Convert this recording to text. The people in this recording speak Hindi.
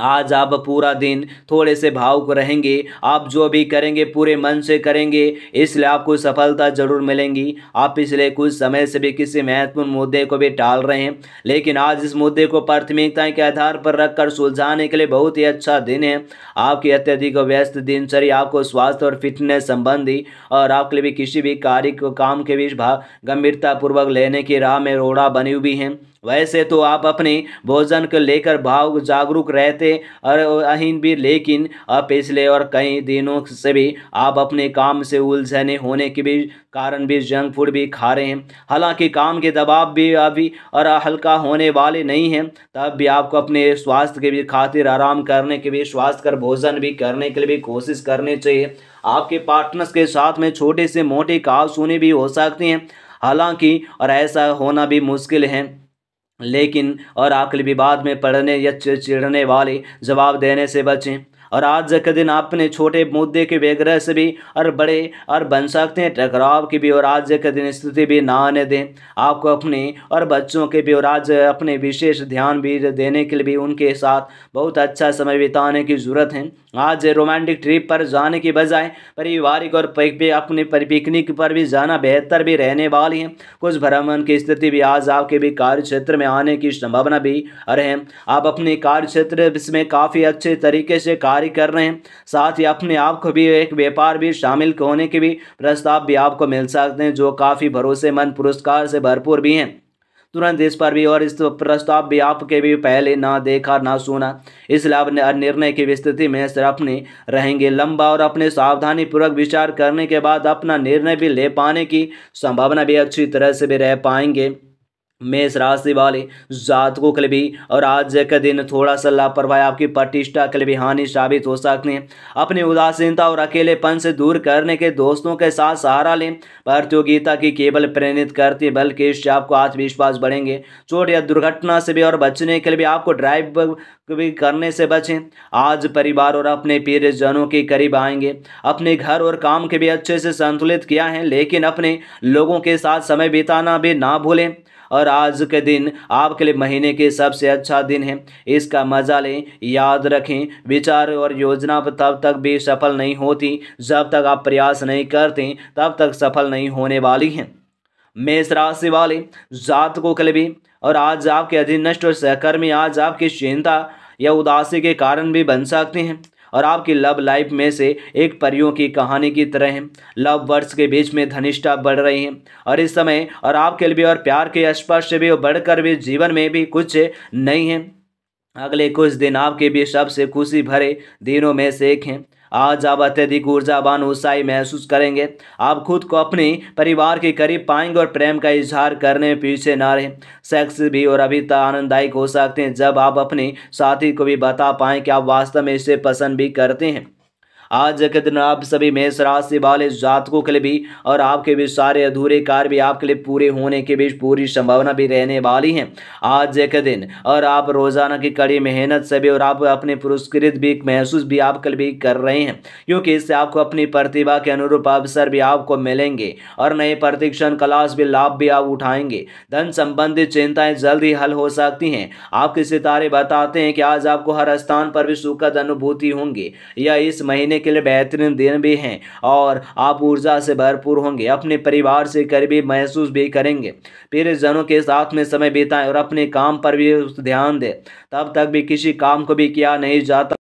आज आप पूरा दिन थोड़े से भावुक रहेंगे आप जो भी करेंगे पूरे मन से करेंगे इसलिए आपको सफलता जरूर मिलेंगी आप पिछले कुछ समय से भी किसी महत्वपूर्ण मुद्दे को भी टाल रहे हैं लेकिन आज इस मुद्दे को प्राथमिकता के आधार पर रखकर सुलझाने के लिए बहुत ही अच्छा दिन है आपकी अत्यधिक व्यस्त दिनचर्या आपको स्वास्थ्य और फिटनेस संबंधी और आपके लिए भी किसी भी कार्य काम के बीच गंभीरतापूर्वक लेने की राह में रोड़ा बनी हुई है वैसे तो आप अपने भोजन को लेकर भाव जागरूक रहते और अहिन भी लेकिन अब पिछले और कई दिनों से भी आप अपने काम से उलझने होने के भी कारण भी जंक फूड भी खा रहे हैं हालांकि काम के दबाव भी अभी और हल्का होने वाले नहीं हैं तब भी आपको अपने स्वास्थ्य के भी खातिर आराम करने के भी स्वास्थ्य कर भोजन भी करने के लिए भी कोशिश करनी चाहिए आपके पार्टनर्स के साथ में छोटे से मोटे काव सुने भी हो सकते हैं हालांकि और ऐसा होना भी मुश्किल है लेकिन और भी विवाद में पढ़ने या चिड़ने वाले जवाब देने से बचें और आज के दिन अपने छोटे मुद्दे के बेगरह से भी और बड़े और बन सकते हैं टकराव की भी और आज के दिन स्थिति भी ना आने दें आपको अपने और बच्चों के भी और आज अपने विशेष ध्यान भी देने के लिए भी उनके साथ बहुत अच्छा समय बिताने की ज़रूरत है आज रोमांटिक ट्रिप पर जाने की बजाय पारिवारिक और अपने पिकनिक पर भी जाना बेहतर भी रहने वाली है कुछ भ्रमण की स्थिति भी आज आपके भी कार्य क्षेत्र में आने की संभावना भी अरे आप अपने कार्य क्षेत्र में काफ़ी अच्छे तरीके से कार्य जारी कर रहे हैं साथ ही अपने आप को भी एक व्यापार भी शामिल होने के भी प्रस्ताव भी आपको मिल सकते हैं जो काफ़ी भरोसेमंद पुरस्कार से भरपूर भी हैं तुरंत इस पर भी और इस प्रस्ताव भी आपके भी पहले ना देखा ना सुना इसलिए आप निर्णय की स्थिति में सिर्फ अपने रहेंगे लंबा और अपने सावधानी पूर्वक विचार करने के बाद अपना निर्णय भी ले पाने की संभावना भी अच्छी तरह से भी रह पाएंगे मेष राशि वाले जातकों के लिए भी और आज के दिन थोड़ा सा लापरवाही आपकी प्रतिष्ठा के लिए भी हानि साबित हो सकते हैं अपनी उदासीनता और अकेलेपन से दूर करने के दोस्तों के साथ सहारा लें प्रतियोगिता की केवल प्रेरित करती बल्कि इससे आपको आत्मविश्वास बढ़ेंगे चोट या दुर्घटना से भी और बचने के लिए भी आपको ड्राइव भी करने से बचें आज परिवार और अपने प्रियजनों के करीब आएंगे अपने घर और काम के भी अच्छे से संतुलित किया है लेकिन अपने लोगों के साथ समय बिताना भी ना भूलें और आज के दिन आपके लिए महीने के सबसे अच्छा दिन है इसका मजा लें याद रखें विचार और योजना तब तक भी सफल नहीं होती जब तक आप प्रयास नहीं करते तब तक सफल नहीं होने वाली हैं मेष राशि वाले जात को कल भी और आज आपके अधीनष्ट और सहकर्मी आज आपकी चिंता या उदासी के कारण भी बन सकते हैं और आपकी लव लाइफ में से एक परियों की कहानी की तरह है लव वर्ड्स के बीच में धनिष्ठा बढ़ रही है और इस समय और आपके लिए और प्यार के स्पर्श भी और बढ़कर भी जीवन में भी कुछ नहीं है अगले कुछ दिन आपके भी सबसे खुशी भरे दिनों में से एक हैं आज आप अत्यधिक ऊर्जावान उत्साही महसूस करेंगे आप खुद को अपने परिवार के करीब पाएंगे और प्रेम का इजहार करने में पीछे ना रहें सेक्स भी और अभी तक आनंददायक हो सकते हैं जब आप अपने साथी को भी बता पाएँ कि आप वास्तव में इसे पसंद भी करते हैं आज के दिन आप सभी मेष राशि वाले जातकों के लिए भी और आपके भी सारे अधूरे कार्य भी आपके लिए पूरे होने के बीच पूरी संभावना भी रहने वाली है आज के दिन और आप रोजाना की कड़ी मेहनत से भी और आप अपने पुरस्कृत भी महसूस भी आप कल भी कर रहे हैं क्योंकि इससे आपको अपनी प्रतिभा के अनुरूप अवसर भी आपको मिलेंगे और नए प्रतिक्षण कलाश भी लाभ भी आप उठाएंगे धन संबंधित चिंताएं जल्द ही हल हो सकती हैं आपके सितारे बताते हैं कि आज आपको हर स्थान पर भी सुखद अनुभूति होंगी या इस महीने के लिए बेहतरीन दिन भी हैं और आप ऊर्जा से भरपूर होंगे अपने परिवार से करीबी महसूस भी करेंगे प्रिय जनों के साथ में समय बिताएं और अपने काम पर भी ध्यान दें तब तक भी किसी काम को भी किया नहीं जाता